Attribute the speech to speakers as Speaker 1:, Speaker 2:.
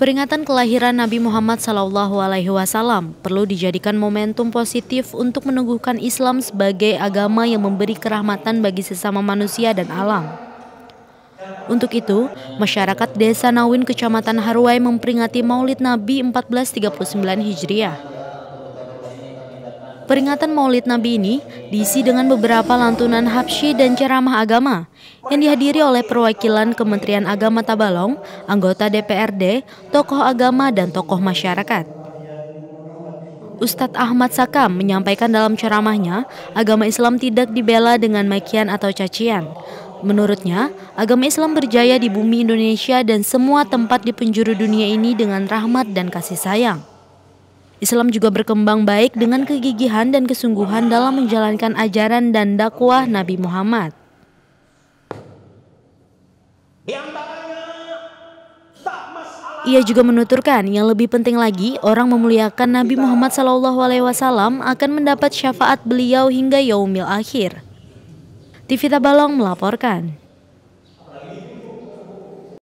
Speaker 1: Peringatan kelahiran Nabi Muhammad SAW perlu dijadikan momentum positif untuk meneguhkan Islam sebagai agama yang memberi kerahmatan bagi sesama manusia dan alam. Untuk itu, masyarakat Desa Nawin Kecamatan Haruai memperingati Maulid Nabi 1439 Hijriah. Peringatan Maulid Nabi ini diisi dengan beberapa lantunan hapsi dan ceramah agama yang dihadiri oleh perwakilan Kementerian Agama Tabalong, anggota DPRD, tokoh agama dan tokoh masyarakat. Ustadz Ahmad Sakam menyampaikan dalam ceramahnya, agama Islam tidak dibela dengan makian atau cacian. Menurutnya, agama Islam berjaya di bumi Indonesia dan semua tempat di penjuru dunia ini dengan rahmat dan kasih sayang. Islam juga berkembang baik dengan kegigihan dan kesungguhan dalam menjalankan ajaran dan dakwah Nabi Muhammad. Ia juga menuturkan yang lebih penting lagi orang memuliakan Nabi Muhammad SAW akan mendapat syafaat beliau hingga yaumil akhir. TV Tabalong melaporkan.